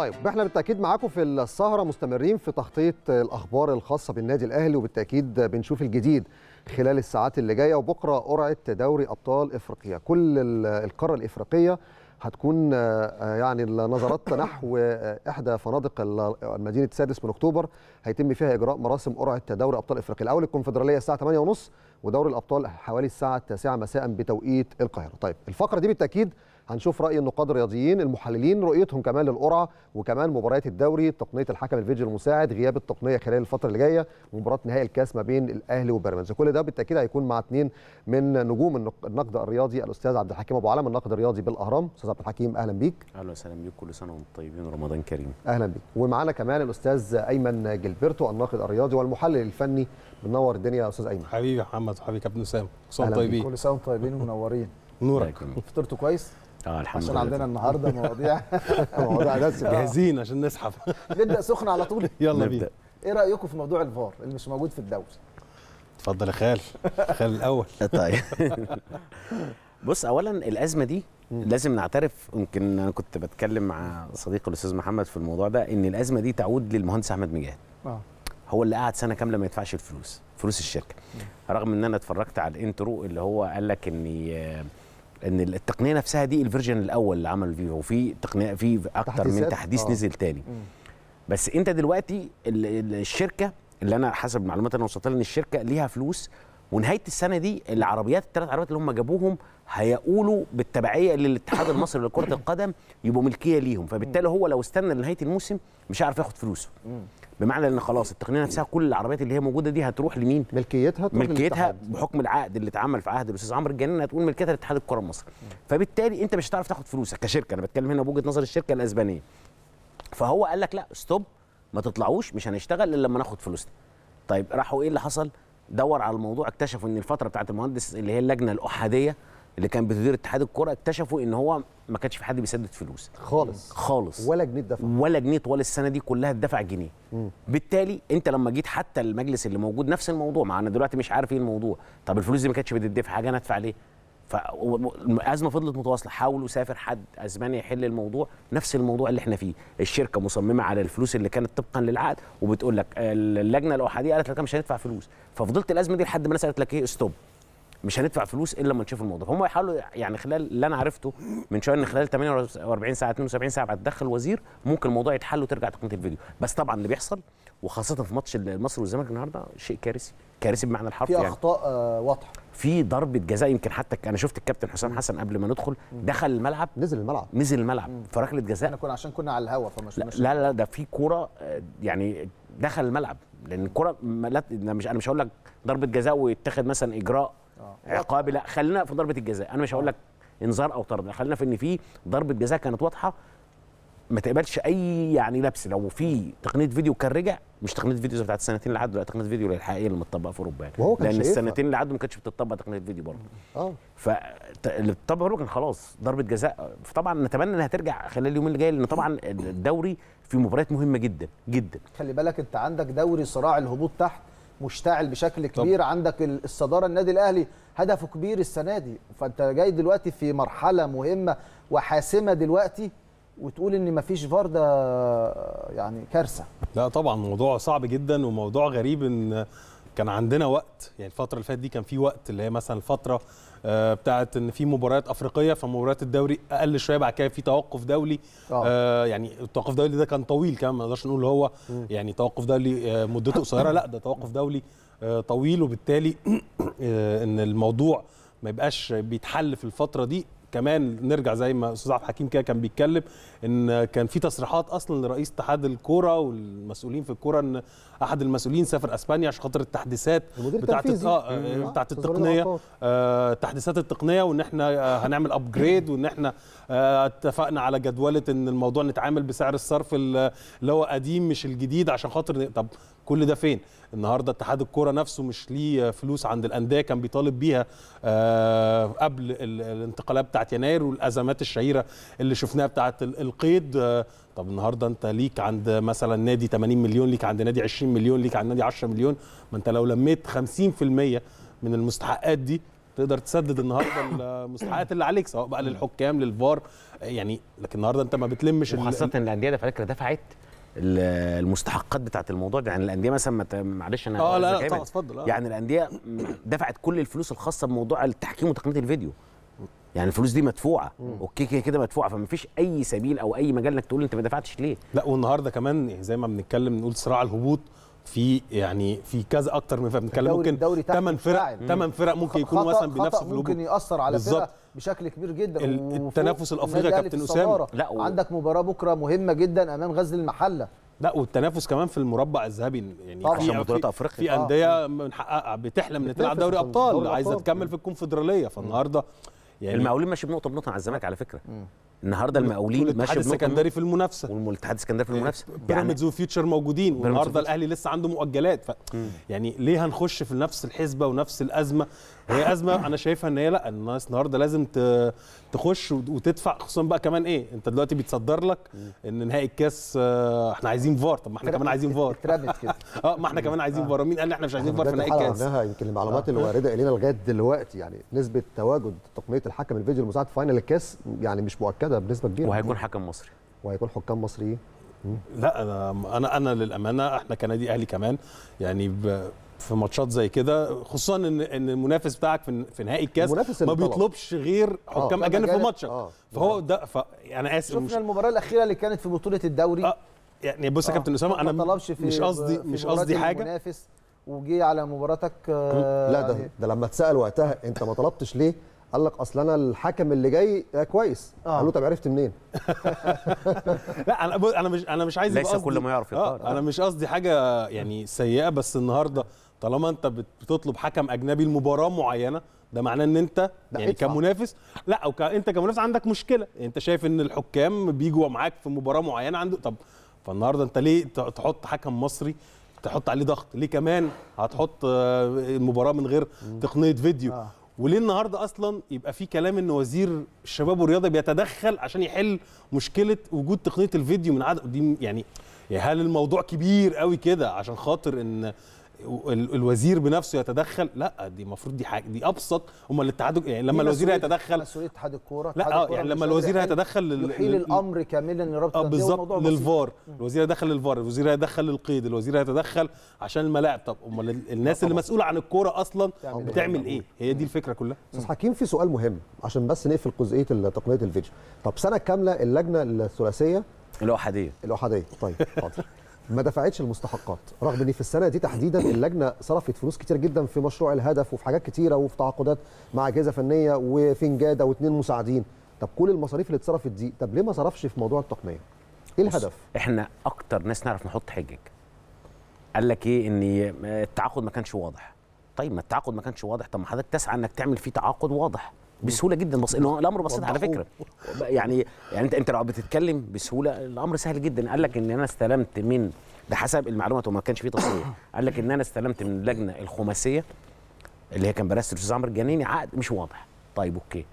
طيب احنا بالتاكيد معاكم في السهره مستمرين في تخطيط الاخبار الخاصه بالنادي الاهلي وبالتاكيد بنشوف الجديد خلال الساعات اللي جايه وبكره قرعه دوري ابطال افريقيا كل القاره الافريقيه هتكون آه، يعني النظرات نحو احدى فنادق مدينه السادس من اكتوبر هيتم فيها اجراء مراسم قرعه دوري ابطال افريقيا الاول الكونفدراليه الساعه 8:30 ودوري الابطال حوالي الساعه 9 مساء بتوقيت القاهره طيب الفقره دي بالتاكيد هنشوف راي النقاد الرياضيين المحللين رؤيتهم كمان للقرعه وكمان مباريات الدوري تقنيه الحكم الفيديو المساعد غياب التقنيه خلال الفتره اللي جايه ومباراه نهائي الكاس ما بين الاهلي وبيراميدز كل ده بالتاكيد هيكون مع اثنين من نجوم النقد الرياضي الاستاذ عبد الحكيم ابو علم النقد الرياضي بالاهرام استاذ عبد الحكيم اهلا بيك اهلا وسهلا بيك كل سنه وانتم طيبين ورمضان كريم اهلا بيك ومعانا كمان الاستاذ ايمن جلبرتو الناقد الرياضي والمحلل الفني منور الدنيا يا استاذ ايمن حبيبي يا محمد وحبيبي كابتن اسامه كل سنه وانتم طيبين ومنورين نورك فطرتوا كويس اه الحمد عشان لله عشان عندنا النهارده مواضيع مواضيع دسمه آه. جاهزين عشان نسحب نبدا سخن على طول يلا بينا ايه رايكم في موضوع الفار اللي مش موجود في الدوري اتفضل يا خال خال الاول طيب بص اولا الازمه دي لازم نعترف يمكن انا كنت بتكلم مع صديقي الاستاذ محمد في الموضوع ده ان الازمه دي تعود للمهندس احمد مجاهد آه. هو اللي قعد سنه كامله ما يدفعش الفلوس فلوس الشركه رغم ان انا اتفرجت على الانترو اللي هو قال لك ان آه، ان التقنيه نفسها دي الفيرجن الاول اللي عمله فيفا وفي تقنيه في اكتر من تحديث أوه. نزل تاني مم. بس انت دلوقتي الشركه اللي انا حسب المعلومات اللي وصلت لي ان الشركه ليها فلوس ونهايه السنه دي العربيات الثلاث عربيات اللي هم جابوهم هيقولوا بالتبعيه للاتحاد المصري لكره القدم يبقوا ملكيه ليهم فبالتالي هو لو استنى لنهايه الموسم مش هيعرف ياخد فلوسه بمعنى ان خلاص التقنيه نفسها كل العربيات اللي هي موجوده دي هتروح لمين ملكيتها تروح ملكيتها بحكم العقد اللي اتعمل في عهد الاستاذ عمرو الجنان هتقول ملكيتها لاتحاد الكره المصري فبالتالي انت مش هتعرف تاخد فلوسك كشركه انا بتكلم هنا بوجهه نظر الشركه الاسبانيه فهو قال لك لا ستوب ما تطلعوش مش هنشتغل الا لما ناخد فلوسنا طيب راحوا ايه اللي حصل دور على الموضوع اكتشفوا ان الفتره بتاعت المهندس اللي هي اللجنه الاحاديه اللي كان بتدير اتحاد الكره اكتشفوا ان هو ما كانش في حد بيسدد فلوس خالص خالص ولا جنيه اتدفع ولا جنيه طوال السنه دي كلها اتدفع جنيه مم. بالتالي انت لما جيت حتى المجلس اللي موجود نفس الموضوع معانا انا دلوقتي مش عارف ايه الموضوع طب الفلوس دي ما كانتش بتدفع حاجه انا ادفع ليه فالازمه فضلت متواصله حاولوا سافر حد أزمان يحل الموضوع نفس الموضوع اللي احنا فيه الشركه مصممه على الفلوس اللي كانت طبقا للعقد وبتقول لك آه، اللجنه الاحاديه قالت لك مش هندفع فلوس ففضلت الازمه دي لحد ما سألت لك ايه ستوب مش هندفع فلوس الا لما نشوف الموضوع هم يحاولوا يعني خلال اللي انا عرفته من شويه ان خلال 48 ساعه 72 ساعه بعد دخل وزير ممكن الموضوع يتحل وترجع تقنيه الفيديو بس طبعا اللي بيحصل وخاصه في ماتش المصري والزمالك النهارده شيء كارثي كارثي بمعنى الحرف في يعني. اخطاء آه، واضحه في ضربه جزاء يمكن حتى انا شفت الكابتن حسام حسن قبل ما ندخل دخل الملعب نزل الملعب نزل الملعب فركله جزاء احنا كنا عشان كنا على الهوا فمش لا, لا لا ده في كوره آه، يعني دخل الملعب لان الكوره مش انا مش هقول لك ضربه جزاء ويتخذ مثلا اجراء آه. عقابي لا خلينا في ضربه الجزاء انا مش هقول لك انذار او طرد خلينا في ان في ضربه جزاء كانت واضحه ما تقبلش اي يعني لبس لو في تقنيه فيديو كان رجع مش تقنيه فيديو زي بتاعت السنتين اللي عدوا لا تقنيه فيديو الحقيقيه اللي متطبقه في اوروبا يعني لان السنتين اللي عدوا ما كانتش بتطبق تقنيه فيديو برضه اه فاللي بتطبق كان خلاص ضربه جزاء فطبعا نتمنى انها ترجع خلال اليومين اللي جاي لان طبعا الدوري في مباريات مهمه جدا جدا خلي بالك انت عندك دوري صراع الهبوط تحت مشتعل بشكل كبير طب. عندك الصداره النادي الاهلي هدفه كبير السنه دي فانت جاي دلوقتي في مرحله مهمه وحاسمه دلوقتي وتقول ان مفيش فار ده يعني كارثه لا طبعا موضوع صعب جدا وموضوع غريب ان كان عندنا وقت يعني الفتره اللي فاتت دي كان في وقت اللي هي مثلا الفتره آه، بتاعه ان في مباريات افريقيه فمباريات الدوري اقل شويه بعد كده في توقف دولي آه, آه، يعني التوقف الدولي ده كان طويل كمان ما نقدرش نقول هو يعني توقف دولي آه، مدته قصيره لا ده توقف دولي طويل وبالتالي ان الموضوع ما يبقاش بيتحل في الفتره دي كمان نرجع زي ما استاذ عبد الحكيم كده كان بيتكلم ان كان في تصريحات اصلا لرئيس اتحاد الكوره والمسؤولين في الكوره ان احد المسؤولين سافر اسبانيا عشان خاطر التحديثات بتاعت آه،, اه بتاعت التقنيه آه التحديثات التقنيه وان احنا آه، هنعمل ابجريد وان احنا آه، اتفقنا على جدوله ان الموضوع نتعامل بسعر الصرف اللي هو قديم مش الجديد عشان خاطر طب كل ده فين النهارده اتحاد الكوره نفسه مش ليه فلوس عند الانديه كان بيطالب بيها آه، قبل الانتقالات بتاعت يناير والازمات الشهيره اللي شفناها بتاعت القيد آه، طب النهارده انت ليك عند مثلا نادي 80 مليون ليك عند نادي 20 مليون ليك عند نادي 10 مليون ما انت لو لميت 50% من المستحقات دي تقدر تسدد النهارده المستحقات اللي عليك سواء بقى للحكام للفار يعني لكن النهارده انت ما بتلمش وخاصه الانديه على فكره دفعت المستحقات بتاعت الموضوع ده يعني الانديه مثلا معلش انا اه لا لا طبعا إيه، اتفضل آه. يعني الانديه دفعت كل الفلوس الخاصه بموضوع التحكيم وتقنيه الفيديو يعني الفلوس دي مدفوعه اوكي كده كده مدفوعه فما فيش اي سبيل او اي مجال انك تقول انت ما دفعتش ليه لا والنهارده كمان زي ما بنتكلم نقول صراع الهبوط في يعني في كذا اكتر من فرق بنتكلم ممكن ثمان فرق ثمان فرق ممكن يكونوا مثلا بنفس الهبوط ممكن ياثر على فرق بشكل كبير جدا التنافس الافريقي يا كابتن اسامه لا و... عندك مباراه بكره مهمه جدا امام غزل المحله لا والتنافس كمان في المربع الذهبي يعني طبعا عشان بطولات افريقيا في آه. انديه بنحققها بتحلم ان تلعب دوري ابطال عايزه تكمل في الكونفدراليه فالنهارده يعني المقاولين ماشي بنقطه بنقطه على الزمالك آه. على فكره النهارده المقاولين ماشي السكندري في المنافسه والاتحاد السكندري في المنافسه بيراميدز يعني وفيوتشر موجودين والنهارده الاهلي لسه عنده مؤجلات ف يعني ليه هنخش في نفس الحسبه ونفس الازمه هي ازمه انا شايفها ان هي لا الناس النهارده لازم تخش وتدفع خصوصا بقى كمان ايه انت دلوقتي بيتصدر لك ان نهائي الكاس آه، احنا عايزين فار طب ما احنا كمان عايزين فار اه ما احنا كمان عايزين آه. فار مين قال احنا مش عايزين فار في نهائي الكاس يمكن المعلومات اللي آه. وارده الينا لغايه دلوقتي يعني نسبه تواجد تقنيه الحكم الفيديو المساعد فاينل الكاس يعني مش مؤكد الشهاده بنسبه كبيره وهيكون حكم مصري وهيكون حكام مصريين إيه؟ لا انا انا انا للامانه احنا كنادي اهلي كمان يعني ب... في ماتشات زي كده خصوصا ان ان المنافس بتاعك في نهائي الكاس ما بيطلبش غير آه، حكام آه اجانب في ماتشك آه فهو ده ف... يعني انا اسف شفنا مش... المباراه الاخيره اللي كانت في بطوله الدوري آه يعني بص يا آه كابتن اسامه انا طلبش في مش قصدي مش قصدي حاجه المنافس وجي على مباراتك آه لا ده يعني ده لما اتسال وقتها انت ما طلبتش ليه قال لك اصل انا الحكم اللي جاي آه، كويس آه. قال له طب عرفت منين لا انا انا مش انا مش عايز ليس كل ما يعرف يقال آه. انا مش قصدي حاجه يعني سيئه بس النهارده طالما انت بتطلب حكم اجنبي لمباراه معينه ده معناه ان انت يعني كمنافس لا او ك... انت كمنافس عندك مشكله انت شايف ان الحكام بيجوا معاك في مباراه معينه عنده طب فالنهارده انت ليه تحط حكم مصري تحط عليه ضغط ليه كمان هتحط آه، المباراه من غير تقنيه فيديو آه. وليه النهارده اصلا يبقى في كلام ان وزير الشباب والرياضه بيتدخل عشان يحل مشكله وجود تقنيه الفيديو من عدم دي يعني هل الموضوع كبير قوي كده عشان خاطر ان الوزير بنفسه يتدخل لا دي المفروض دي حاجه دي ابسط امال الاتحاد يعني لما الوزير هيتدخل مسؤوليه اتحاد الكوره لا آه، يعني لما الوزير هيتدخل يحيل الامر كاملا لرابطه آه، بالظبط للفار الوزير هيدخل للفار الوزير هيدخل للقيد الوزير هيتدخل عشان الملاعب طب امال الناس اللي مسؤوله عن الكوره اصلا إيه؟ بتعمل ايه هي دي الفكره كلها استاذ حكيم في سؤال مهم عشان بس نقفل جزئيه تقنيه الفيديو طب سنه كامله اللجنه الثلاثيه الأحادية الأحادية طيب حاضر ما دفعتش المستحقات رغم ان في السنه دي تحديدا اللجنه صرفت فلوس كتير جدا في مشروع الهدف وفي حاجات كتيره وفي تعاقدات مع اجهزه فنيه وفنجاده واثنين مساعدين طب كل المصاريف اللي اتصرفت دي طب ليه ما صرفش في موضوع التقنيه ايه الهدف احنا اكتر ناس نعرف نحط حجج قال لك ايه ان التعاقد ما كانش واضح طيب ما التعاقد ما كانش واضح طب ما حضرتك تسعى انك تعمل فيه تعاقد واضح بسهوله جدا بس انه الامر بسيط على فكره يعني يعني انت انت لو بتتكلم بسهوله الامر سهل جدا قال لك ان انا استلمت من ده حسب المعلومات وما كانش فيه تصريح قال لك ان انا استلمت من اللجنه الخماسيه اللي هي كان برئاسه الاستاذ عمرو الجنيني عقد مش واضح طيب اوكي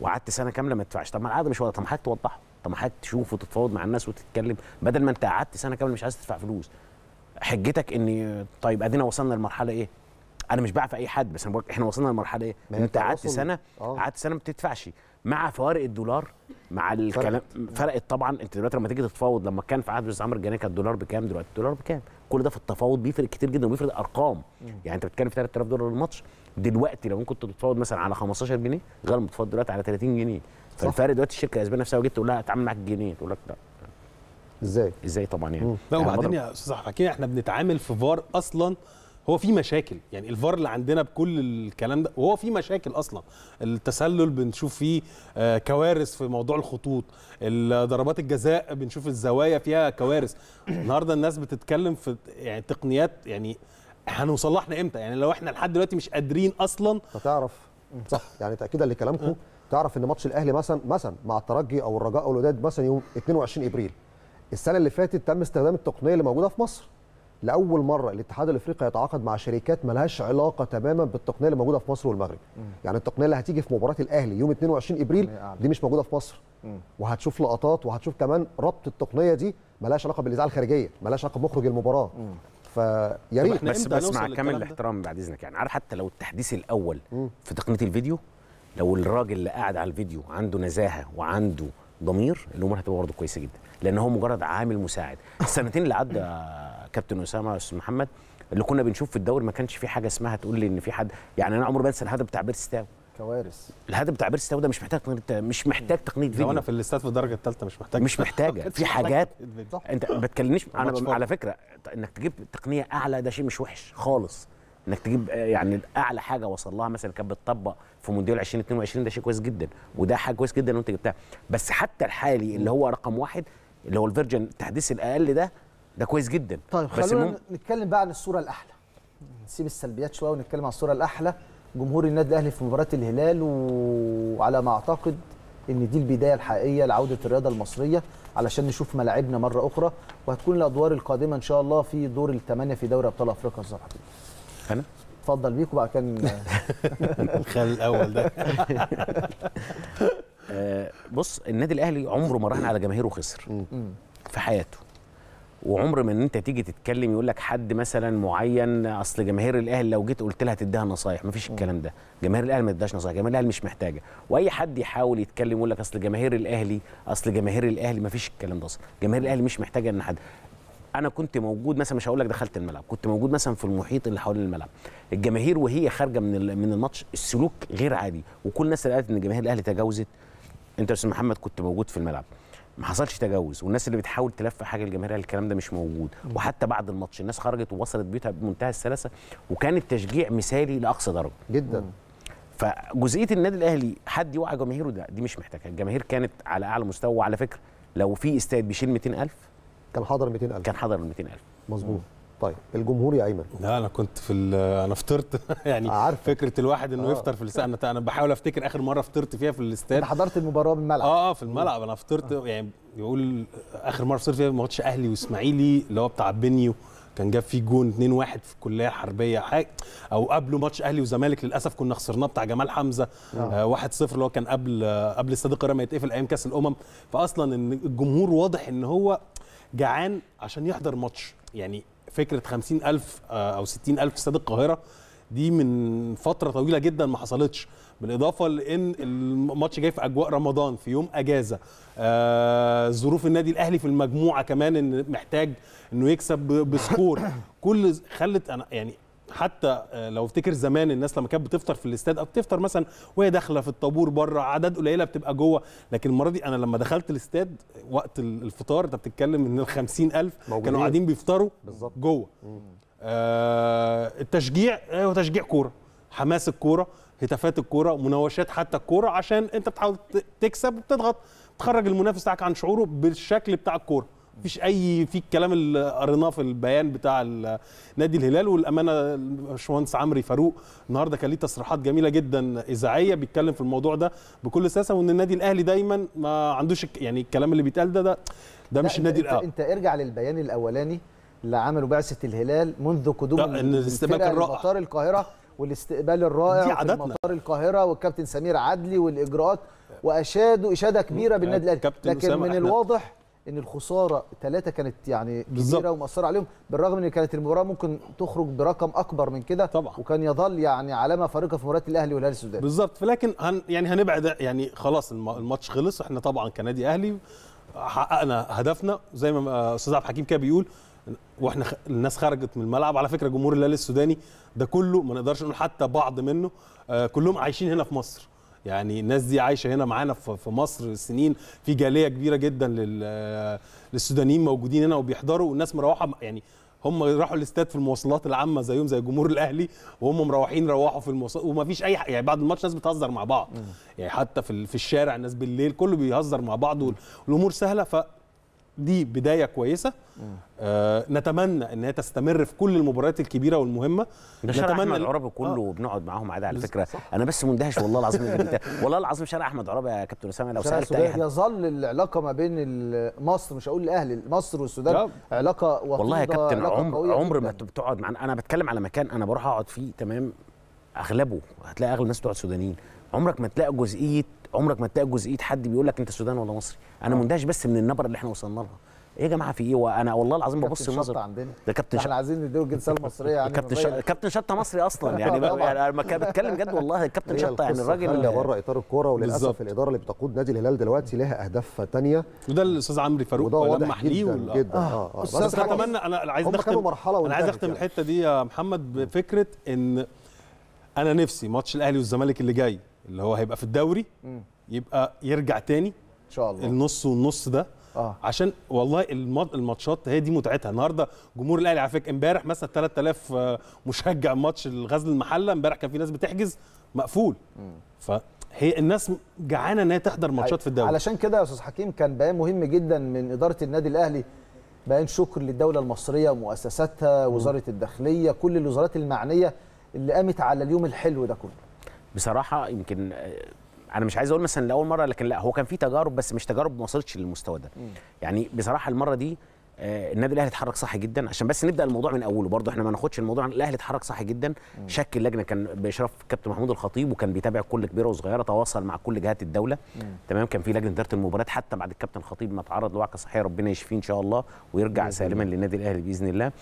وقعدت سنه كامله ما تدفعش طب ما العقد مش واضح طب ما حد توضحه طب ما حد تشوف وتتفاوض مع الناس وتتكلم بدل ما انت قعدت سنه كامله مش عايز تدفع فلوس حجتك ان طيب ادينا وصلنا لمرحله ايه انا مش بعفى اي حد بس انا احنا وصلنا لمرحله ايه انت قعدت سنه آه. قعدت سنه ما بتدفعش مع فوارق الدولار مع الكلام فرقت, طبعا انت دلوقتي لما تيجي تتفاوض لما كان في عهد الاستاذ عمرو الجناني كان الدولار بكام دلوقتي الدولار بكام كل ده في التفاوض بيفرق كتير جدا وبيفرق ارقام يعني انت بتتكلم في 3000 دولار الماتش دلوقتي لو كنت بتتفاوض مثلا على 15 جنيه غير ما تتفاوض دلوقتي على 30 جنيه فالفرق دلوقتي الشركه الاسبانيه نفسها وجيت تقول لها اتعامل معاك جنيه تقول لك لا ازاي ازاي طبعا يعني لا يعني وبعدين يا استاذ احنا بنتعامل في فار اصلا هو في مشاكل يعني الفار اللي عندنا بكل الكلام ده وهو في مشاكل اصلا التسلل بنشوف فيه آه، كوارث في موضوع الخطوط ضربات الجزاء بنشوف الزوايا فيها كوارث النهارده الناس بتتكلم في يعني تقنيات يعني هنوصل احنا امتى يعني لو احنا لحد دلوقتي مش قادرين اصلا هتعرف صح يعني تاكيدا لكلامكم تعرف ان ماتش الاهلي مثلا مثلا مع الترجي او الرجاء او الوداد مثلا يوم 22 ابريل السنه اللي فاتت تم استخدام التقنيه اللي موجوده في مصر لاول مره الاتحاد الافريقي يتعاقد مع شركات لهاش علاقه تماما بالتقنيه اللي موجوده في مصر والمغرب مم. يعني التقنيه اللي هتيجي في مباراه الاهلي يوم 22 ابريل دي مش موجوده في مصر مم. وهتشوف لقطات وهتشوف كمان ربط التقنيه دي لهاش علاقه بالاذاعه الخارجيه لهاش علاقه بمخرج المباراه فيا ريت بس بس مع كامل الاحترام بعد اذنك يعني عارف حتى لو التحديث الاول مم. في تقنيه الفيديو لو الراجل اللي قاعد على الفيديو عنده نزاهه وعنده ضمير الامور هتبقى برضه كويسه جدا لان هو مجرد عامل مساعد السنتين اللي عدى كابتن اسامه استاذ محمد اللي كنا بنشوف في الدوري ما كانش في حاجه اسمها تقول لي ان في حد يعني انا عمري ما انسى الهدف بتاع بيرستاو كوارث الهدف بتاع بيرستاو ده مش محتاج مش محتاج تقنيه فيديو لو انا في الاستاد في الدرجه الثالثه مش محتاج مش محتاجه في حاجات انت ما بتكلمنيش انا على فكره انك تجيب تقنيه اعلى ده شيء مش وحش خالص انك تجيب آه، يعني اعلى حاجه وصل لها مثلا كانت بتطبق في مونديال 2022 ده شيء كويس جدا وده حاجه كويس جدا وانت جبتها بس حتى الحالي اللي هو رقم واحد اللي هو الفيرجن التحديث الاقل ده ده كويس جدا طيب خلونا المهم... نتكلم بقى عن الصوره الاحلى نسيب السلبيات شويه ونتكلم عن الصوره الاحلى جمهور النادي الاهلي في مباراه الهلال وعلى ما اعتقد ان دي البدايه الحقيقيه لعوده الرياضه المصريه علشان نشوف ملاعبنا مره اخرى وهتكون الادوار القادمه ان شاء الله في دور الثمانيه في دوري ابطال افريقيا الصراحه حبيبي انا اتفضل بيك وبعد كان خل الاول ده آه، بص النادي الاهلي عمره ما راهن على جماهيره خسر في حياته وعمر ما ان انت تيجي تتكلم يقول لك حد مثلا معين اصل جماهير الاهلي لو جيت قلت لها تديها نصايح مفيش الكلام ده جماهير الاهلي ما تديهاش نصايح جماهير الاهلي مش محتاجه واي حد يحاول يتكلم يقول لك اصل جماهير الاهلي اصل جماهير الاهلي مفيش الكلام ده اصلا جماهير الاهلي مش محتاجه ان حد انا كنت موجود مثلا مش هقول لك دخلت الملعب كنت موجود مثلا في المحيط اللي حوالين الملعب الجماهير وهي خارجه من من الماتش السلوك غير عادي وكل الناس اللي قالت ان جماهير الاهلي تجاوزت انت يا استاذ محمد كنت موجود في الملعب ما حصلش تجاوز والناس اللي بتحاول تلف حاجه لجماهيرها الكلام ده مش موجود وحتى بعد الماتش الناس خرجت ووصلت بيوتها بمنتهى السلاسه وكان التشجيع مثالي لاقصى درجه جدا فجزئيه النادي الاهلي حد يوعى جماهيره ده دي مش محتاجه الجماهير كانت على اعلى مستوى وعلى فكره لو في استاد بيشيل 200000 كان حضر 200000 كان حضر 200000 مظبوط طيب الجمهور يا ايمن لا انا كنت في انا فطرت يعني آه، عارف فكره الواحد انه آه. يفطر في الساعه انا بحاول افتكر اخر مره فطرت فيها في الاستاد انت حضرت المباراه بالملعب آه،, اه في الملعب انا فطرت آه. يعني بيقول اخر مره فطرت فيها ماتش اهلي واسماعيلي اللي هو بتاع بنيو كان جاب فيه جون 2-1 في الكليه الحربيه حاجه او قبله ماتش اهلي وزمالك للاسف كنا خسرناه بتاع جمال حمزه 1-0 آه. آه اللي هو كان قبل آه قبل استاد القاهره ما يتقفل ايام كاس الامم فاصلا ان الجمهور واضح ان هو جعان عشان يحضر ماتش يعني فكره ألف آه، او ستين في استاد القاهره دي من فتره طويله جدا ما حصلتش بالاضافه لان الماتش جاي في اجواء رمضان في يوم اجازه آه ظروف النادي الاهلي في المجموعه كمان ان محتاج انه يكسب بسكور كل خلت انا يعني حتى آه، لو افتكر زمان الناس لما كانت بتفطر في الاستاد او بتفطر مثلا وهي داخله في الطابور بره اعداد قليله بتبقى جوه لكن المره دي انا لما دخلت الاستاد وقت الفطار انت بتتكلم ان ال 50000 كانوا قاعدين بيفطروا بالظبط جوه آه التشجيع آه، هو تشجيع كوره حماس الكوره هتافات الكوره مناوشات حتى الكوره عشان انت بتحاول تكسب وبتضغط تخرج المنافس بتاعك عن شعوره بالشكل بتاع الكوره مفيش اي في الكلام اللي قريناه في البيان بتاع نادي الهلال والامانه الباشمهندس عمرو فاروق النهارده كان ليه تصريحات جميله جدا اذاعيه بيتكلم في الموضوع ده بكل ساسه وان النادي الاهلي دايما ما عندوش يعني الكلام اللي بيتقال ده ده, ده مش النادي الاهلي انت ارجع للبيان الاولاني اللي عمله بعثه الهلال منذ قدوم الاستقبال الرائع مطار القاهره والاستقبال الرائع في مطار القاهره والكابتن سمير عدلي والاجراءات واشادوا اشاده كبيره بالنادي الاهلي لكن من الواضح ان الخساره ثلاثه كانت يعني كبيره بالزبط. ومأثره عليهم بالرغم ان كانت المباراه ممكن تخرج برقم اكبر من كده طبعا وكان يظل يعني علامه فارقه في مباراه الاهلي والهلال السوداني بالظبط لكن هن يعني هنبعد يعني خلاص الماتش خلص احنا طبعا كنادي اهلي حققنا هدفنا زي ما استاذ عبد الحكيم كده بيقول واحنا الناس خرجت من الملعب على فكره جمهور الهلال السوداني ده كله ما نقدرش نقول حتى بعض منه آه، كلهم عايشين هنا في مصر يعني الناس دي عايشه هنا معانا في مصر سنين في جاليه كبيره جدا للسودانيين موجودين هنا وبيحضروا والناس مروحه يعني هم راحوا الاستاد في المواصلات العامه زيهم زي جمهور الاهلي وهم مروحين روحوا في المواصلات ومفيش اي يعني بعد الماتش ناس بتهزر مع بعض يعني حتى في الشارع الناس بالليل كله بيهزر مع بعض والامور سهله ف دي بدايه كويسه آه نتمنى ان هي تستمر في كل المباريات الكبيره والمهمه ده شارع نتمنى احمد عربي كله آه. بنقعد معاهم عادي على فكره صح. انا بس مندهش والله العظيم والله العظيم شارع احمد عربي يا كابتن اسامه لو سالت اي حد يظل العلاقه ما بين مصر مش هقول الاهلي مصر والسودان علاقه وطيده والله يا كابتن عمر عمر ما بتقعد معنا انا بتكلم على مكان انا بروح اقعد فيه تمام اغلبه هتلاقي اغلب الناس بتوع السودانيين عمرك ما تلاقي جزئيه عمرك ما تلاقي جزئيه حد بيقول لك انت سوداني ولا مصري انا آه. مندهش بس من النبره اللي احنا وصلنا لها ايه يا جماعه في ايه وانا والله العظيم ببص النظر عندنا ده كابتن احنا عايزين نديله الجنسيه المصريه يعني كابتن شطه كابتن شطه مصري اصلا يعني, يعني لما كان بتكلم جد والله كابتن شطه يعني الراجل اللي بره اطار الكوره وللاسف الاداره اللي بتقود نادي الهلال دلوقتي لها اهداف ثانيه وده الاستاذ عمرو فاروق وده واضح جدا جدا اه, آه،, آه. استاذ اتمنى انا عايز اختم انا عايز اختم يعني. الحته دي يا محمد بفكره ان انا نفسي ماتش الاهلي والزمالك اللي جاي اللي هو هيبقى في الدوري يبقى يرجع تاني ان شاء الله النص والنص ده آه. عشان والله الماتشات هي دي متعتها النهارده جمهور الاهلي على فكره امبارح مثلا 3000 آه، مشجع ماتش الغزل المحله امبارح كان في ناس بتحجز مقفول م. فهي الناس جعانه ان هي تحضر ماتشات في الدوري علشان كده يا استاذ حكيم كان بيان مهم جدا من اداره النادي الاهلي بيان شكر للدوله المصريه ومؤسساتها وزاره الداخليه كل الوزارات المعنيه اللي قامت على اليوم الحلو ده كله بصراحه يمكن آه، انا مش عايز اقول مثلا لاول مره لكن لا هو كان في تجارب بس مش تجارب ما وصلتش للمستوى ده يعني بصراحه المره دي آه، النادي الاهلي اتحرك صح جدا عشان بس نبدا الموضوع من اوله برضه احنا ما ناخدش الموضوع الاهلي اتحرك صح جدا شكل لجنه كان باشراف كابتن محمود الخطيب وكان بيتابع كل كبيره وصغيره تواصل مع كل جهات الدوله تمام كان في لجنه اداره المباريات حتى بعد الكابتن الخطيب ما تعرض لوعكه صحيه ربنا يشفيه ان شاء الله ويرجع سالما للنادي الاهلي باذن الله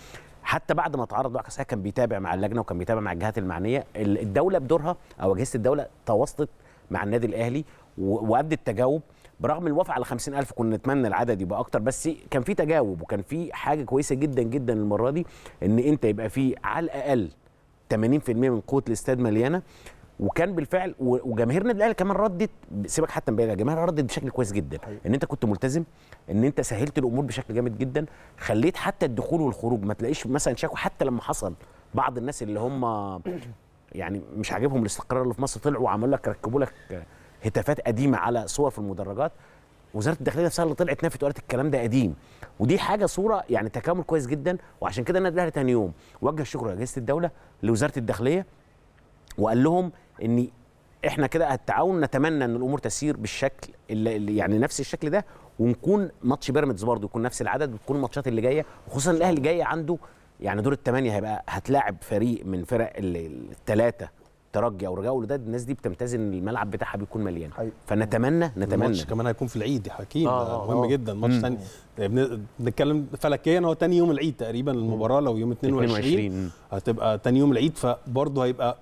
حتى بعد ما تعرض لوحه كان بيتابع مع اللجنه وكان بيتابع مع الجهات المعنيه الدوله بدورها او اجهزه الدوله تواصلت مع النادي الاهلي وابدت تجاوب برغم الوفاء على 50000 كنا نتمنى العدد يبقى اكتر بس كان في تجاوب وكان في حاجه كويسه جدا جدا المره دي ان انت يبقى في على الاقل 80% من قوه الاستاد مليانه وكان بالفعل وجماهير النادي الاهلي كمان ردت سيبك حتى امبارح الجماهير ردت بشكل كويس جدا ان انت كنت ملتزم ان انت سهلت الامور بشكل جامد جدا خليت حتى الدخول والخروج ما تلاقيش مثلا شكوى حتى لما حصل بعض الناس اللي هم يعني مش عاجبهم الاستقرار اللي في مصر طلعوا وعملوا لك ركبوا لك هتافات قديمه على صور في المدرجات وزاره الداخليه نفسها اللي طلعت نفت وقالت الكلام ده قديم ودي حاجه صوره يعني تكامل كويس جدا وعشان كده النادي الاهلي تاني يوم وجه الشكر لاجهزه الدوله لوزاره الداخليه وقال لهم ان احنا كده التعاون نتمنى ان الامور تسير بالشكل اللي يعني نفس الشكل ده ونكون ماتش بيراميدز برضه يكون نفس العدد وتكون الماتشات اللي جايه وخصوصا الاهلي اللي جاي عنده يعني دور الثمانيه هيبقى هتلاعب فريق من فرق الثلاثه ترجي او رجاء ووداد الناس دي بتمتاز ان الملعب بتاعها بيكون مليان حقيقي. فنتمنى نتمنى الماتش كمان هيكون في العيد يا حكيم آه مهم آه،, آه. جدا ماتش ثاني بنتكلم طيب، فلكيا هو ثاني يوم العيد تقريبا المباراه لو يوم 22, 22. هتبقى ثاني يوم العيد فبرضه هيبقى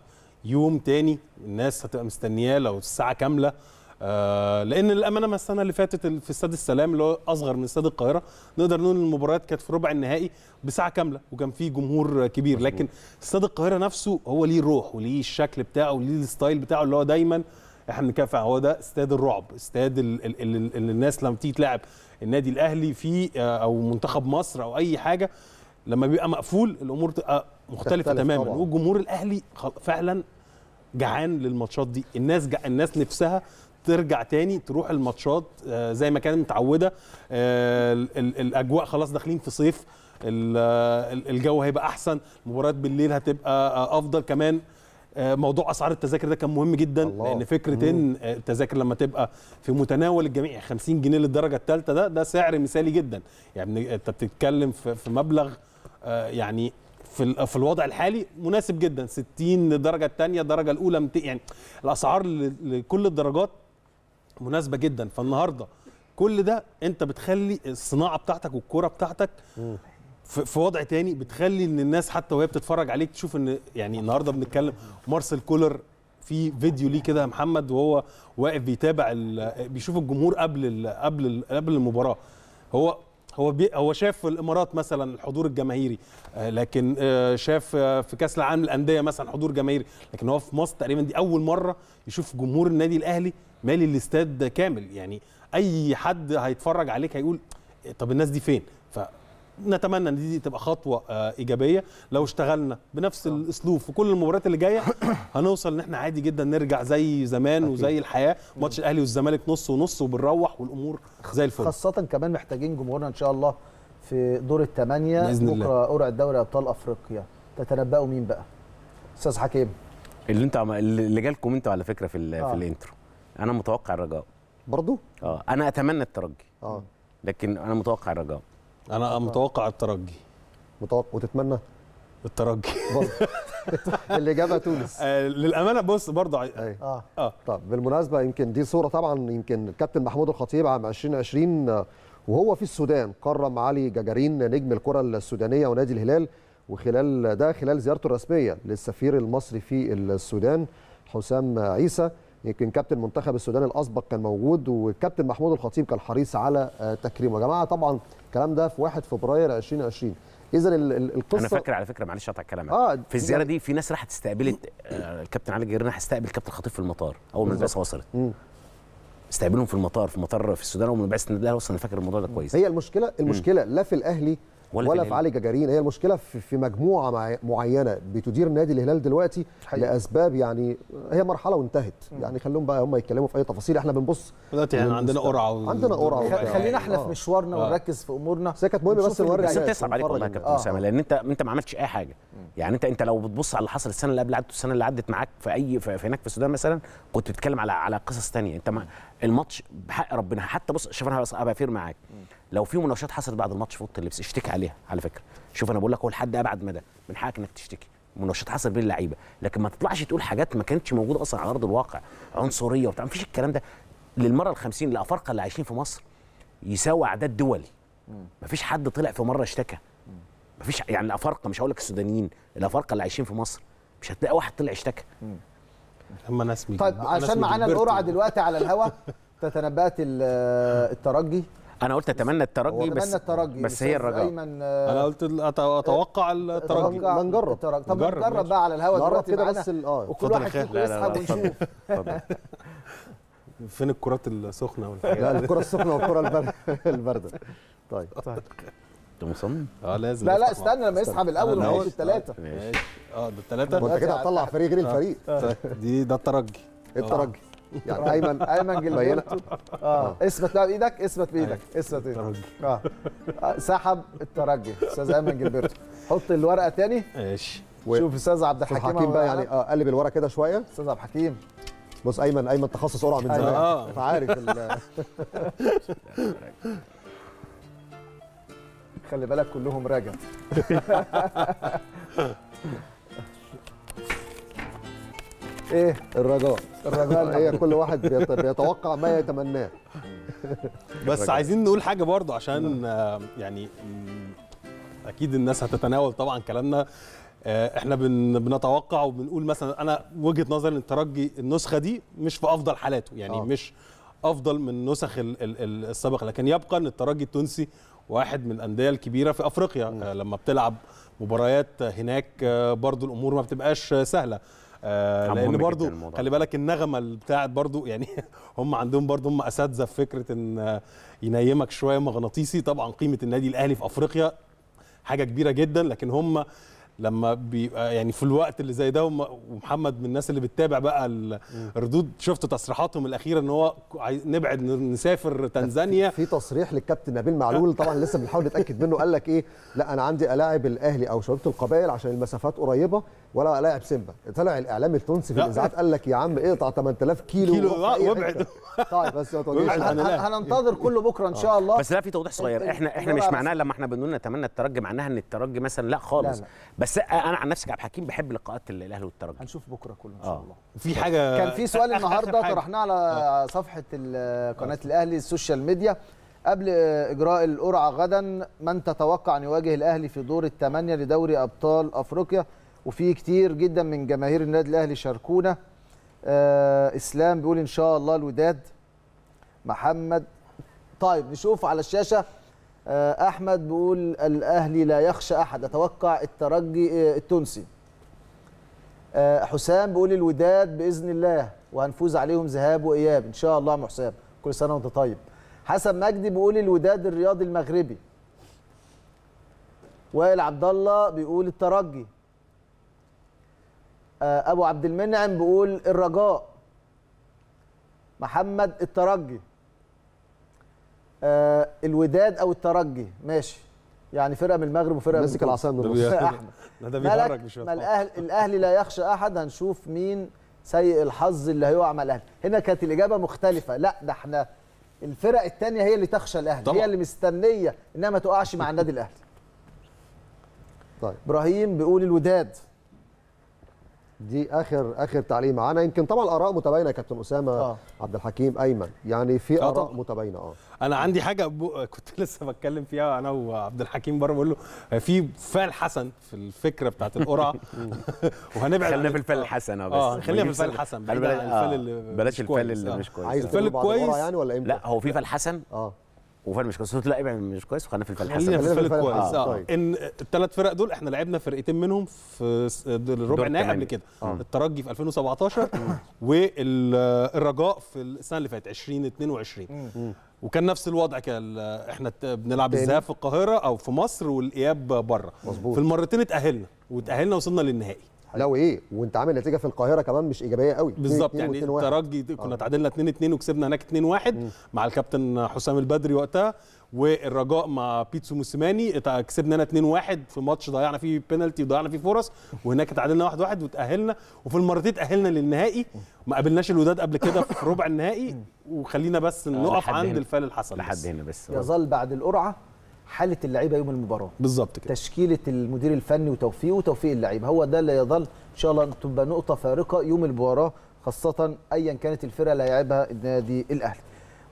يوم تاني الناس هتبقى مستنياه لو الساعه كامله آه لان الامانه السنه اللي فاتت في استاد السلام اللي هو اصغر من استاد القاهره نقدر نقول المباريات كانت في ربع النهائي بساعه كامله وكان في جمهور كبير مزبوط. لكن استاد القاهره نفسه هو ليه الروح وليه الشكل بتاعه وليه الستايل بتاعه اللي هو دايما احنا بنكافئ هو ده استاد الرعب استاد اللي الناس لما بتيجي تلعب النادي الاهلي فيه آه، او منتخب مصر او اي حاجه لما بيبقى مقفول الامور تبقى مختلفه تماما طبعا. والجمهور الاهلي فعلا جعان للماتشات دي الناس جع... الناس نفسها ترجع تاني تروح الماتشات آه، زي ما كانت متعوده آه، الاجواء خلاص داخلين في صيف آه، الجو هيبقى احسن المباريات بالليل هتبقى افضل كمان موضوع اسعار التذاكر ده كان مهم جدا الله. لان فكره ان التذاكر لما تبقى في متناول الجميع 50 جنيه للدرجه الثالثه ده ده سعر مثالي جدا يعني انت بتتكلم في مبلغ يعني في في الوضع الحالي مناسب جدا 60 درجه الثانيه الدرجه الاولى يعني الاسعار لكل الدرجات مناسبه جدا فالنهارده كل ده انت بتخلي الصناعه بتاعتك والكوره بتاعتك في وضع تاني بتخلي ان الناس حتى وهي بتتفرج عليك تشوف ان يعني النهارده بنتكلم مارسيل كولر في فيديو ليه كده يا محمد وهو واقف بيتابع بيشوف الجمهور قبل قبل قبل المباراه هو هو بي هو شاف في الامارات مثلا الحضور الجماهيري آه، لكن آه، شاف آه، في كاس العالم للانديه مثلا حضور جماهيري لكن هو في مصر تقريبا دي اول مره يشوف جمهور النادي الاهلي مالي الاستاد كامل يعني اي حد هيتفرج عليك هيقول طب الناس دي فين نتمنى ان دي تبقى خطوه آه، ايجابيه لو اشتغلنا بنفس آه. الاسلوب في كل المباريات اللي جايه هنوصل ان احنا عادي جدا نرجع زي زمان وزي الحياه ماتش الاهلي والزمالك نص ونص وبنروح والامور زي الفل خاصه كمان محتاجين جمهورنا ان شاء الله في دور الثمانيه بكره قرعه دوري ابطال افريقيا تتنبأوا مين بقى استاذ حكيم اللي انت اللي جالكم انتوا على فكره في آه. في الانترو انا متوقع الرجاء برضو اه انا اتمنى الترجي اه لكن انا متوقع الرجاء انا متوقع الترجي متوقع وتتمنى الترجي الاجابه تونس آه للامانه بص برضه اه اه طب بالمناسبه يمكن دي صوره طبعا يمكن الكابتن محمود الخطيب عام 2020 آه، وهو في السودان كرم علي جاجارين نجم الكره السودانيه ونادي الهلال وخلال ده خلال زيارته الرسميه للسفير المصري في السودان حسام عيسى يمكن كابتن منتخب السودان الاسبق كان موجود والكابتن محمود الخطيب كان حريص على آه، تكريمه يا جماعه طبعا الكلام ده في 1 فبراير 2020 اذا القصه انا فاكر على فكره معلش اقطع كلامك آه في الزياره دي في ناس راحت استقبلت آه، الكابتن علي جيرنا هيستقبل كابتن الخطيب في المطار اول ما البعثه وصلت استقبلهم في المطار في مطار في السودان اول ما البعثه وصلت انا فاكر الموضوع ده كويس هي المشكله المشكله لا في الاهلي ولا, ولا في, علي جاجارين هي المشكله في, مجموعه معينه بتدير نادي الهلال دلوقتي حقيقة. لاسباب يعني هي مرحله وانتهت م. يعني خليهم بقى هم يتكلموا في اي تفاصيل احنا بنبص دلوقتي يعني عندنا قرعه و... عندنا قرعه آه. خلينا احنا في آه. مشوارنا آه. ونركز في امورنا بس كانت مهمه بس نوري بس بتصعب عليك والله يا يعني. كابتن آه. اسامه لان انت انت ما عملتش اي حاجه يعني انت انت لو بتبص على اللي حصل السنه اللي قبل عدت السنه اللي عدت معاك في اي في هناك في السودان مثلا كنت بتتكلم على على قصص ثانيه انت الماتش بحق ربنا حتى بص شوف انا هبقى فير معاك لو في مناوشات حصلت بعد الماتش في اوضه اللبس اشتكي عليها على فكره شوف انا بقول لك هو لحد ابعد مدى من حقك انك تشتكي مناوشات حصلت بين اللعيبه لكن ما تطلعش تقول حاجات ما كانتش موجوده اصلا على ارض الواقع عنصريه وبتاع فيش الكلام ده للمره ال 50 الافارقه اللي عايشين في مصر يساوي اعداد دولي فيش حد طلع في مره اشتكى ما فيش يعني الافارقه مش هقول لك السودانيين الافارقه اللي عايشين في مصر مش هتلاقي واحد طلع اشتكى اما ناس طيب عشان معانا القرعه دلوقتي على الهوا تتنبأت الترجي انا قلت اتمنى الترجي بس اتمنى الترجي بس هي الرجاء ايمن انا قلت اتوقع الترجي ما نجرب طب نجرب بقى على الهوا دلوقتي كده بس اه وكل واحد فيكم يسحب ونشوف فين الكرات السخنه والحاجات لا الكره السخنه والكره البارده طيب طيب انت مصمم؟ اه لازم لا لا استنى لما يسحب الاول ونخش الثلاثه آه، ماشي اه ده الثلاثه انت كده هتطلع فريق غير آه. الفريق آه. دي ده الترجي الترجي يعني ايمن ايمن جلبرتو طيب. آه. اه اثبت بقى بايدك اثبت بايدك طيب. اثبت بايدك آه. اه سحب الترجي استاذ ايمن جلبرتو حط الورقه تاني ماشي شوف استاذ عبد الحكيم بقى يعني اه قلب الورقه كده شويه استاذ عبد الحكيم بص ايمن ايمن تخصص قرعه من آه. زمان انت فعارف خلي بالك كلهم راجع ايه الرجاء الرجاء هي كل واحد بيتوقع ما يتمناه بس عايزين نقول حاجه برضو عشان آه، يعني اكيد الناس هتتناول طبعا كلامنا آه، احنا بنتوقع وبنقول مثلا انا وجهه نظري ان الترجي النسخه دي مش في افضل حالاته يعني آه. مش افضل من نسخ السابقه لكن يبقى ان الترجي التونسي واحد من الانديه الكبيره في افريقيا م. آه، لما بتلعب مباريات هناك برضو الامور ما بتبقاش سهله آه، لان برضو خلي بالك النغمه بتاعت برضو يعني هم عندهم برضو هم اساتذه في فكره ان ينيمك شويه مغناطيسي طبعا قيمه النادي الاهلي في افريقيا حاجه كبيره جدا لكن هم لما بيبقى يعني في الوقت اللي زي ده ومحمد من الناس اللي بتتابع بقى الردود شفت تصريحاتهم الاخيره ان هو نبعد نسافر تنزانيا في تصريح للكابتن نبيل معلول طبعا لسه بنحاول نتاكد منه قال لك ايه لا انا عندي الاعب الاهلي او شبيبه القبائل عشان المسافات قريبه ولا الاعب سيمبا طلع الاعلام التونسي في الاذاعات قال لك يا عم اقطع إيه 8000 كيلو كيلو وابعد طيب بس هننتظر كله بكره ان شاء الله بس لا في توضيح صغير احنا احنا إيه مش معناه لما احنا بنقول نتمنى الترجي معناها ان الترجي مثلا لا خالص لا لا. بس انا عن نفسي كعبد الحكيم بحب لقاءات الاهلي والترجي هنشوف بكره كله ان شاء آه. الله في حاجه كان في سؤال النهارده طرحناه على آه. صفحه قناه الاهلي السوشيال ميديا قبل اجراء القرعه غدا من تتوقع ان يواجه الاهلي في دور الثمانيه لدوري ابطال افريقيا وفي كتير جدا من جماهير النادي الاهلي شاركونا آه اسلام بيقول ان شاء الله الوداد محمد طيب نشوف على الشاشه آه، احمد بيقول الاهلي لا يخشى احد اتوقع الترجي آه، التونسي آه، حسام بيقول الوداد باذن الله وهنفوز عليهم ذهاب واياب ان شاء الله يا حسام كل سنه وانت طيب حسن مجدي بيقول الوداد الرياضي المغربي وائل عبد الله بيقول الترجي ابو عبد المنعم بيقول الرجاء محمد الترجي آه الوداد او الترجي ماشي يعني فرقه من المغرب وفرقه من ماسك العصا من احمد ده بيهرج مش ما الاهلي الاهلي لا يخشى احد هنشوف مين سيء الحظ اللي هيقع مع الاهلي هنا كانت الاجابه مختلفه لا ده احنا الفرق الثانيه هي اللي تخشى الاهلي هي اللي مستنيه انها ما تقعش مع النادي الاهلي طيب ابراهيم بيقول الوداد دي اخر اخر تعليم معانا يمكن طبعا الاراء متباينه يا كابتن اسامه آه. عبد الحكيم ايمن يعني في آه اراء متباينه اه انا عندي حاجه ب... كنت لسه بتكلم فيها انا وعبد الحكيم بره بقول له في فال حسن في الفكره بتاعت القرعه وهنبعد خلينا في الفال الحسن اه بس آه، خلينا في الفال الحسن بلاش الفال آه، اللي بلاش الفال اللي مش آه. كويس عايز الفال الكويس يعني ولا امتى لا هو في فال حسن اه وفن مش كويس صوت لاعب يعني مش كويس وخلينا في الفريق خلينا في الفريق كويس اه, آه. طيب. ان الثلاث فرق دول احنا لعبنا فرقتين منهم في الربع النهائي قبل كده آه. الترجي في 2017 والرجاء في السنه اللي فاتت 2022 وكان نفس الوضع كان احنا بنلعب الذهاب في القاهره او في مصر والاياب بره في المرتين اتاهلنا واتاهلنا وصلنا للنهائي لو ايه وانت عامل نتيجه في القاهره كمان مش ايجابيه قوي بالظبط يعني الترجي كنا اه. تعادلنا 2 2 وكسبنا هناك 2 1 مع الكابتن حسام البدري وقتها والرجاء مع بيتسو موسيماني كسبنا انا 2 1 في ماتش ضيعنا فيه بينالتي وضيعنا فيه فرص وهناك اتعادلنا 1 1 وتاهلنا وفي المرتين تاهلنا للنهائي ما قابلناش الوداد قبل كده في ربع النهائي وخلينا بس آه، نقف عند الفال الحسن لحد هنا بس يظل بعد القرعه حاله اللعيبه يوم المباراه بالظبط كده تشكيله المدير الفني وتوفيقه وتوفيق اللعيبه هو ده اللي يظل ان شاء الله تبقى نقطه فارقه يوم المباراه خاصه ايا كانت الفرقه اللي هيلعبها النادي الاهلي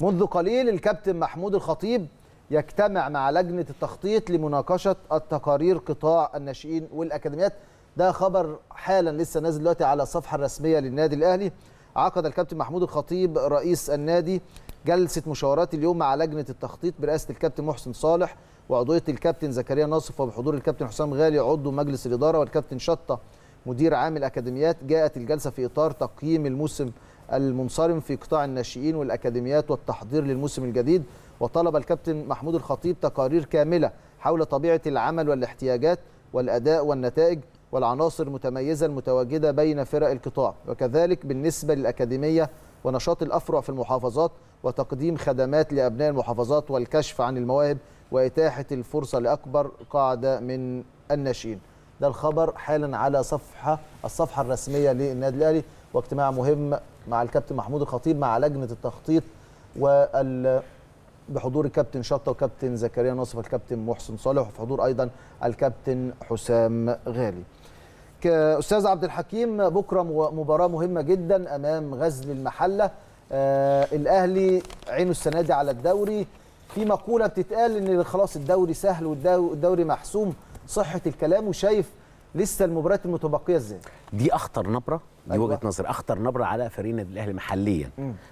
منذ قليل الكابتن محمود الخطيب يجتمع مع لجنه التخطيط لمناقشه التقارير قطاع الناشئين والاكاديميات ده خبر حالا لسه نازل دلوقتي على الصفحه الرسميه للنادي الاهلي عقد الكابتن محمود الخطيب رئيس النادي جلسه مشاورات اليوم مع لجنه التخطيط برئاسه الكابتن محسن صالح وعضويه الكابتن زكريا ناصف وبحضور الكابتن حسام غالي عضو مجلس الاداره والكابتن شطه مدير عام الاكاديميات جاءت الجلسه في اطار تقييم الموسم المنصرم في قطاع الناشئين والاكاديميات والتحضير للموسم الجديد وطلب الكابتن محمود الخطيب تقارير كامله حول طبيعه العمل والاحتياجات والاداء والنتائج والعناصر المتميزه المتواجده بين فرق القطاع وكذلك بالنسبه للاكاديميه ونشاط الافرع في المحافظات وتقديم خدمات لأبناء المحافظات والكشف عن المواهب وإتاحة الفرصة لأكبر قاعدة من الناشئين ده الخبر حالا على صفحة الصفحة الرسمية للنادي الأهلي واجتماع مهم مع الكابتن محمود الخطيب مع لجنة التخطيط وال بحضور الكابتن شطة وكابتن زكريا ناصف الكابتن محسن صالح وفي حضور أيضا الكابتن حسام غالي أستاذ عبد الحكيم بكرة مباراة مهمة جدا أمام غزل المحلة آه الاهلي عينه السنه دي على الدوري في مقوله بتتقال ان خلاص الدوري سهل والدوري محسوم صحه الكلام وشايف لسه المباريات المتبقيه ازاي دي اخطر نبره دي أيوة. وجهه نظر اخطر نبره على فريق النادي الاهلي محليا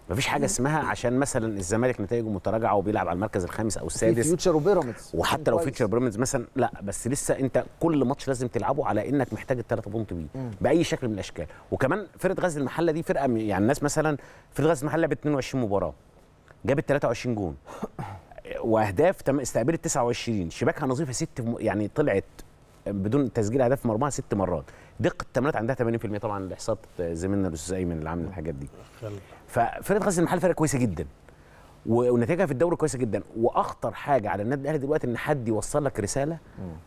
مفيش حاجه اسمها عشان مثلا الزمالك نتائجه متراجعه وبيلعب على المركز الخامس او السادس فيوتشر وبيراميدز وحتى لو فيوتشر وبيراميدز مثلا لا بس لسه انت كل ماتش لازم تلعبه على انك محتاج الثلاثه بونت بيه باي شكل من الاشكال وكمان فرقه غزل المحله دي فرقه يعني الناس مثلا فرقه غزل المحله لعبت 22 مباراه جابت 23 جون واهداف تم استقبلت 29 شباكها نظيفه ست يعني طلعت بدون تسجيل اهداف في ست مرات دقه التمريرات عندها 80% طبعا الاحصاءات زميلنا الاستاذ ايمن اللي عامل الحاجات دي ففرقه غزل المحل فرقه كويسه جدا ونتائجها في الدوري كويسه جدا واخطر حاجه على النادي الاهلي دلوقتي ان حد يوصل لك رساله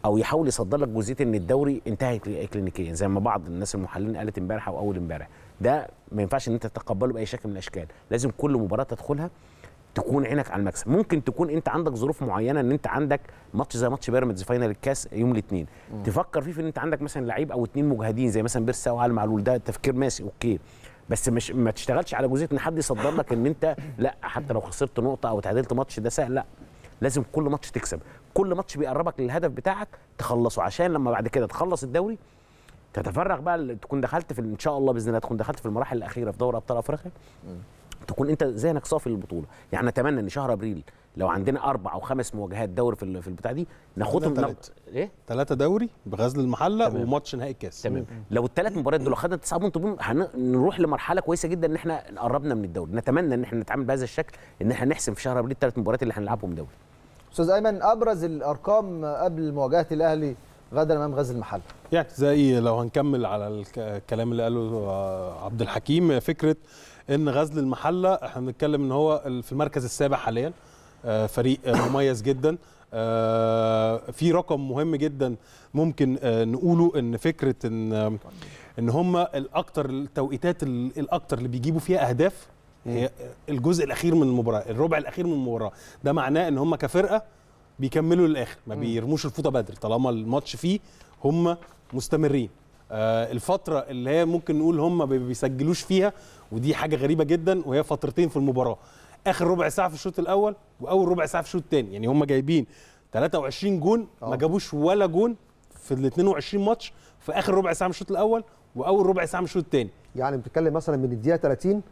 او يحاول يصدر لك جزئيه ان الدوري انتهى كلينيكيا زي ما بعض الناس المحللين قالت امبارح او اول امبارح ده ما ينفعش ان انت تتقبله باي شكل من الاشكال لازم كل مباراه تدخلها تكون عينك على المكسب ممكن تكون انت عندك ظروف معينه ان انت عندك ماتش زي ماتش بيراميدز فاينل الكاس يوم الاثنين تفكر فيه في ان انت عندك مثلا لعيب او اثنين مجهدين زي مثلا بيرسا وعلي معلول ده تفكير ماشي اوكي بس مش ما تشتغلش على جزئيه ان حد يصدر لك ان انت لا حتى لو خسرت نقطه او تعادلت ماتش ده سهل لا لازم كل ماتش تكسب كل ماتش بيقربك للهدف بتاعك تخلصه عشان لما بعد كده تخلص الدوري تتفرغ بقى تكون دخلت في ان شاء الله باذن الله تكون دخلت في المراحل الاخيره في دوري ابطال افريقيا تكون انت ذهنك صافي للبطوله يعني اتمنى ان شهر ابريل لو عندنا اربع او خمس مواجهات دوري في في البتاع دي ناخدهم نب... ايه ثلاثه دوري بغزل المحله تمام. وماتش نهائي الكاس تمام لو الثلاث مباريات دول خدنا تسعه بونت هنروح لمرحله كويسه جدا ان احنا قربنا من الدوري نتمنى ان احنا نتعامل بهذا الشكل ان احنا نحسم في شهر ابريل الثلاث مباريات اللي هنلعبهم دوري استاذ ايمن ابرز الارقام قبل مواجهه الاهلي غدا امام غزل المحله يعني زي لو هنكمل على الكلام اللي قاله عبد الحكيم فكره ان غزل المحله احنا بنتكلم ان هو في المركز السابع حاليا آه، فريق آه، مميز جدا آه، في رقم مهم جدا ممكن نقوله ان فكره ان ان هم الاكثر التوقيتات الاكثر اللي بيجيبوا فيها اهداف هي الجزء الاخير من المباراه الربع الاخير من المباراه ده معناه ان هم كفرقه بيكملوا للاخر ما بيرموش الفوطه بدري طالما الماتش فيه هم مستمرين آه، الفتره اللي هي ممكن نقول هم ما بيسجلوش فيها ودي حاجه غريبه جدا وهي فترتين في المباراه اخر ربع ساعه في الشوط الاول واول ربع ساعه في الشوط الثاني يعني هم جايبين 23 جون آه. ما جابوش ولا جون في ال 22 ماتش في اخر ربع ساعه من الشوط الاول واول ربع ساعه من الشوط الثاني يعني بتتكلم مثلا من الدقيقه 30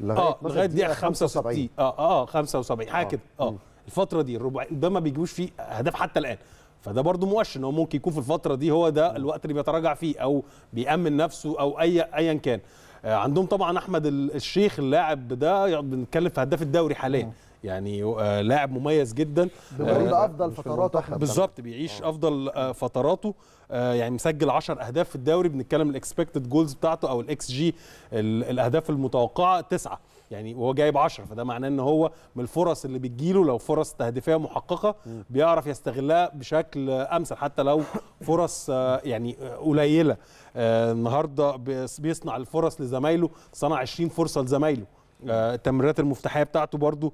لغايه اه لغايه الدقيقه 75 اه اه 75 حاجه آه. كده اه الفتره دي الربع ده ما بيجيبوش فيه اهداف حتى الان فده برضه مؤشر ان هو ممكن يكون في الفتره دي هو ده الوقت اللي بيتراجع فيه او بيامن نفسه او اي ايا كان آه، عندهم طبعا احمد الشيخ اللاعب ده بنتكلم في هداف الدوري حاليا يعني آه، لاعب مميز جدا بيعيش آه، افضل فتراته بالظبط بيعيش افضل فتراته يعني مسجل 10 اهداف في الدوري بنتكلم الاكسبكتد جولز بتاعته او الاكس جي الاهداف المتوقعه تسعه يعني وهو جايب 10 فده معناه ان هو من الفرص اللي بتجيله لو فرص تهديفيه محققه بيعرف يستغلها بشكل امثل حتى لو فرص آه، يعني آه، قليله آه، النهارده بيصنع الفرص لزمايله صنع 20 فرصه لزمايله التمريرات المفتاحيه بتاعته برضو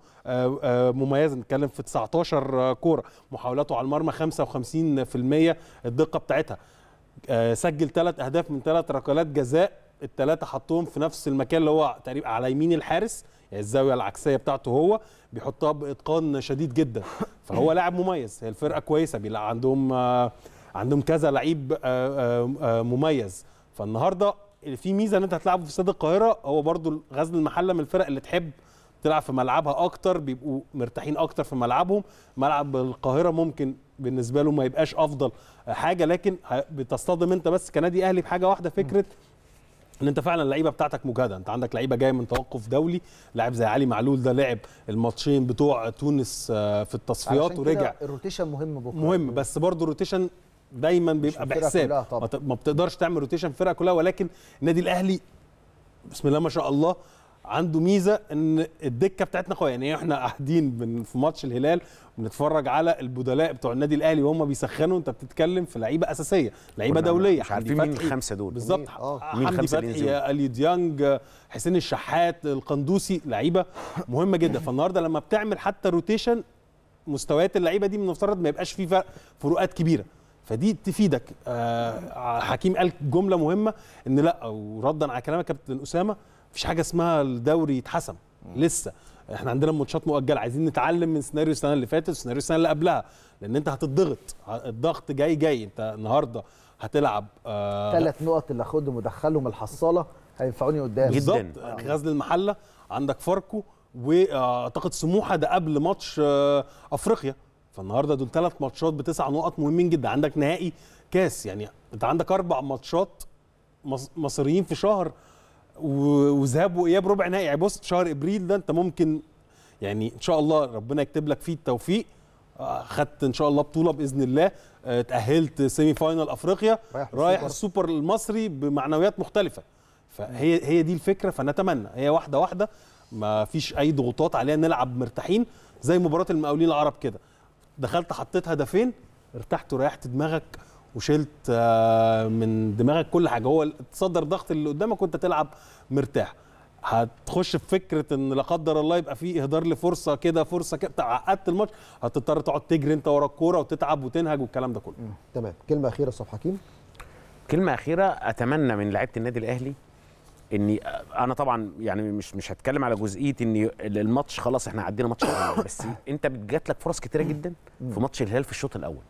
مميزه نتكلم في 19 كوره محاولاته على المرمى 55% الدقه بتاعتها سجل ثلاث اهداف من ثلاث ركلات جزاء الثلاثه حطهم في نفس المكان اللي هو تقريبا على يمين الحارس يعني الزاويه العكسيه بتاعته هو بيحطها باتقان شديد جدا فهو لاعب مميز هي الفرقه كويسه بيلعب عندهم آه، عندهم كذا لعيب آه، آه، مميز فالنهارده في ميزه ان انت هتلعبه في استاد القاهره هو برضو غزل المحله من الفرق اللي تحب تلعب في ملعبها اكتر بيبقوا مرتاحين اكتر في ملعبهم ملعب القاهره ممكن بالنسبه له ما يبقاش افضل حاجه لكن بتصطدم انت بس كنادي اهلي بحاجه واحده فكره ان انت فعلا اللعيبه بتاعتك مجهده انت عندك لعيبه جايه من توقف دولي لاعب زي علي معلول ده لعب الماتشين بتوع تونس آه، في التصفيات ورجع الروتيشن مهم بكره مهم بس برضه الروتيشن دايما بيبقى بحساب ما بتقدرش تعمل روتيشن فرقه كلها ولكن النادي الاهلي بسم الله ما شاء الله عنده ميزه ان الدكه بتاعتنا قويه يعني احنا قاعدين في ماتش الهلال بنتفرج على البدلاء بتوع النادي الاهلي وهم بيسخنوا انت بتتكلم في لعيبه اساسيه لعيبه دوليه مش عارفين مين الخمسه دول بالظبط آه. آه، حمدي فتحي الي ديانج حسين الشحات القندوسي لعيبه مهمه جدا فالنهارده لما بتعمل حتى روتيشن مستويات اللعيبه دي من المفترض ما يبقاش في فرق فروقات كبيره فدي تفيدك آه، حكيم قال جمله مهمه ان لا وردا على كلامك كابتن اسامه مفيش حاجه اسمها الدوري يتحسم لسه احنا عندنا ماتشات مؤجله عايزين نتعلم من سيناريو السنه اللي فاتت وسيناريو السنه اللي قبلها لان انت هتضغط الضغط جاي جاي انت النهارده هتلعب آه، ثلاث آه نقط اللي اخدهم ودخلهم الحصاله هينفعوني قدام جدا يعني غزل المحله عندك فاركو واعتقد سموحه ده قبل ماتش آه افريقيا فالنهارده دول ثلاث ماتشات بتسع نقط مهمين جدا عندك نهائي كاس يعني انت عندك اربع ماتشات مصريين في شهر وذهاب واياب ربع نهائي يعني بص شهر ابريل ده انت ممكن يعني ان شاء الله ربنا يكتب لك فيه التوفيق آه، خدت ان شاء الله بطوله باذن الله تاهلت سيمي فاينل افريقيا رايح, رايح السوبر المصري بمعنويات مختلفه فهي هي دي الفكره فنتمنى هي واحده واحده ما فيش اي ضغوطات عليها نلعب مرتاحين زي مباراه المقاولين العرب كده دخلت حطيت هدفين ارتحت وريحت دماغك وشلت آه، من دماغك كل حاجه هو تصدر ضغط اللي قدامك وانت تلعب مرتاح هتخش في فكره ان لا قدر الله يبقى في اهدار لفرصه كده فرصه كده عقدت الماتش هتضطر تقعد تجري انت ورا الكوره وتتعب وتنهج والكلام ده كله تمام كلمه اخيره استاذ حكيم كلمه اخيره اتمنى من لعيبه النادي الاهلي اني انا طبعا يعني مش مش هتكلم على جزئيه ان الماتش خلاص احنا عدينا ماتش بس انت جات لك فرص كتيره جدا في ماتش الهلال في الشوط الاول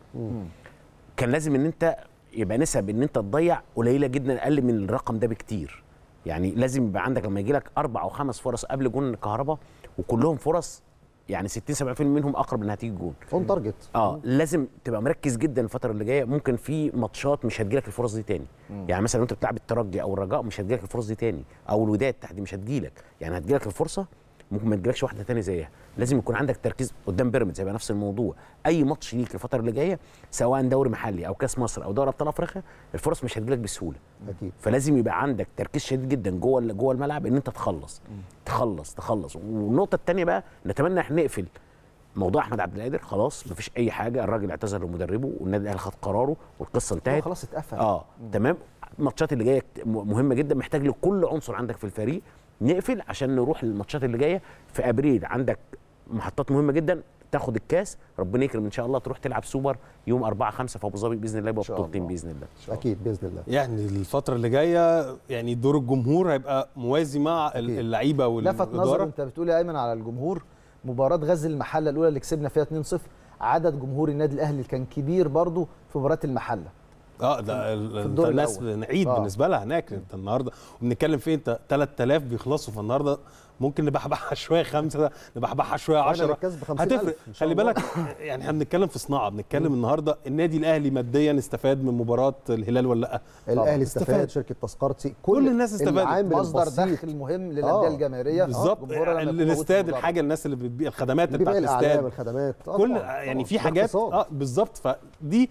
كان لازم ان انت يبقى نسب ان انت تضيع قليله جدا اقل من الرقم ده بكتير يعني لازم يبقى عندك لما يجي لك اربع او خمس فرص قبل جون الكهرباء وكلهم فرص يعني 60 70% منهم اقرب انها تيجي جون اون تارجت اه لازم تبقى مركز جدا الفتره اللي جايه ممكن في ماتشات مش هتجيلك الفرص دي تاني مم. يعني مثلا انت بتلعب الترجي او الرجاء مش هتجيلك الفرص دي تاني او الوداد تحدي مش هتجيلك يعني هتجيلك الفرصه ممكن ما تجيلكش واحده ثانيه زيها لازم يكون عندك تركيز قدام بيراميدز هيبقى نفس الموضوع اي ماتش ليك الفتره اللي جايه سواء دوري محلي او كاس مصر او دوري ابطال افريقيا الفرص مش هتجيلك بسهوله اكيد فلازم يبقى عندك تركيز شديد جدا جوه جوه الملعب ان انت تخلص تخلص تخلص والنقطه الثانيه بقى نتمنى احنا نقفل موضوع احمد عبد القادر خلاص مفيش اي حاجه الراجل اعتذر لمدربه والنادي الاهلي خد قراره والقصه انتهت خلاص اتقفل اه مم. تمام الماتشات اللي جايه مهمه جدا محتاج لكل عنصر عندك في الفريق نقفل عشان نروح للماتشات اللي جايه في ابريل عندك محطات مهمه جدا تاخد الكاس ربنا يكرم ان شاء الله تروح تلعب سوبر يوم 4 5 في ابو ظبي باذن الله يبقى بطولتين باذن الله اكيد باذن الله يعني الفتره اللي جايه يعني دور الجمهور هيبقى موازي مع اللعيبه والاداره لفت نظر انت بتقول يا ايمن على الجمهور مباراه غزل المحله الاولى اللي كسبنا فيها 2-0 عدد جمهور النادي الاهلي كان كبير برضه في مباراه المحله اه ده الناس عيد آه. بالنسبه لها هناك انت النهارده وبنتكلم في انت 3000 بيخلصوا فالنهارده ممكن نبحبحها شويه خمسه نبحبحها شويه 10 هتفرق خلي بالك يعني احنا بنتكلم في صناعه بنتكلم النهارده النادي الاهلي ماديا استفاد من مباراه الهلال ولا لا؟ الاهلي استفاد, استفاد شركه تذكرتي كل, كل الناس استفادت مصدر دخل مهم للانديه آه الجماهيريه آه، بالظبط الاستاد الحاجه الناس اللي بتبيع الخدمات بتاعت الاستاد الخدمات آه، كل يعني في حاجات اه بالظبط فدي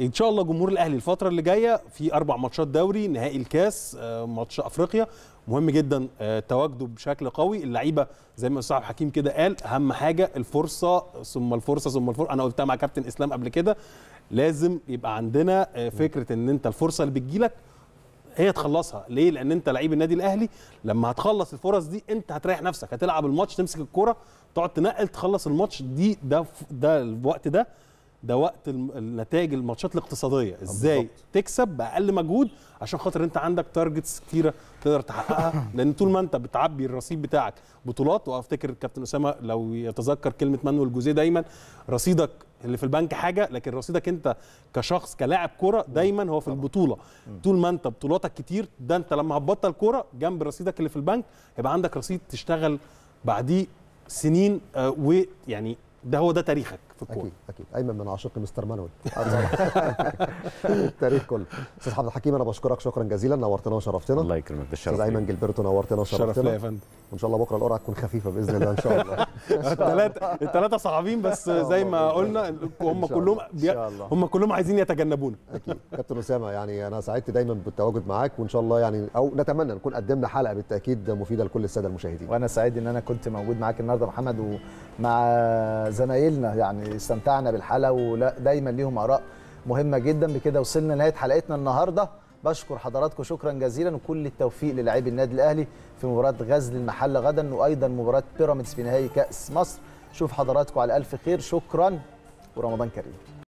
ان شاء الله جمهور الاهلي الفتره اللي جايه في اربع ماتشات دوري نهائي الكاس آه، ماتش افريقيا مهم جدا آه، تواجده بشكل قوي اللعيبه زي ما صاحب حكيم كده قال اهم حاجه الفرصه ثم الفرصه ثم الفرصه انا قلتها مع كابتن اسلام قبل كده لازم يبقى عندنا آه، فكره ان انت الفرصه اللي بتجيلك هي تخلصها ليه لان انت لعيب النادي الاهلي لما هتخلص الفرص دي انت هتريح نفسك هتلعب الماتش تمسك الكرة تقعد تنقل تخلص الماتش دي ده ده الوقت ده ده وقت النتائج الماتشات الاقتصاديه آه، ازاي بالضبط. تكسب باقل مجهود عشان خاطر انت عندك تارجتس كتيره تقدر تحققها لان طول ما انت بتعبي الرصيد بتاعك بطولات وافتكر الكابتن اسامه لو يتذكر كلمه مانويل جوزيه دايما رصيدك اللي في البنك حاجه لكن رصيدك انت كشخص كلاعب كوره دايما هو في البطوله طول ما انت بطولاتك كتير ده انت لما هتبطل كوره جنب رصيدك اللي في البنك هيبقى عندك رصيد تشتغل بعديه سنين آه، ويعني ده هو ده تاريخك في الكوره اكيد اكيد ايمن من عاشق مستر مانويل التاريخ كله استاذ عبد الحكيم انا بشكرك شكرا جزيلا نورتنا وشرفتنا الله يكرمك بالشرف استاذ ايمن جلبرتو نورتنا وشرفتنا شرف يا فندم وان شاء الله بكره القرعه تكون خفيفه باذن الله ان شاء الله الثلاثه الثلاثه صعبين بس زي ما قلنا هم كلهم هم كلهم عايزين يتجنبونا اكيد كابتن اسامه يعني انا سعدت دايما بالتواجد معاك وان شاء الله يعني او نتمنى نكون قدمنا حلقه بالتاكيد مفيده لكل الساده المشاهدين وانا سعيد ان انا كنت موجود معاك النهارده محمد ومع زمايلنا يعني استمتعنا بالحلقه ودايما ليهم اراء مهمه جدا بكده وصلنا لنهايه حلقتنا النهارده بشكر حضراتكم شكرا جزيلا وكل التوفيق للاعبي النادي الاهلي في مباراه غزل المحله غدا وايضا مباراه بيراميدز في نهائي كاس مصر شوف حضراتكم على الف خير شكرا ورمضان كريم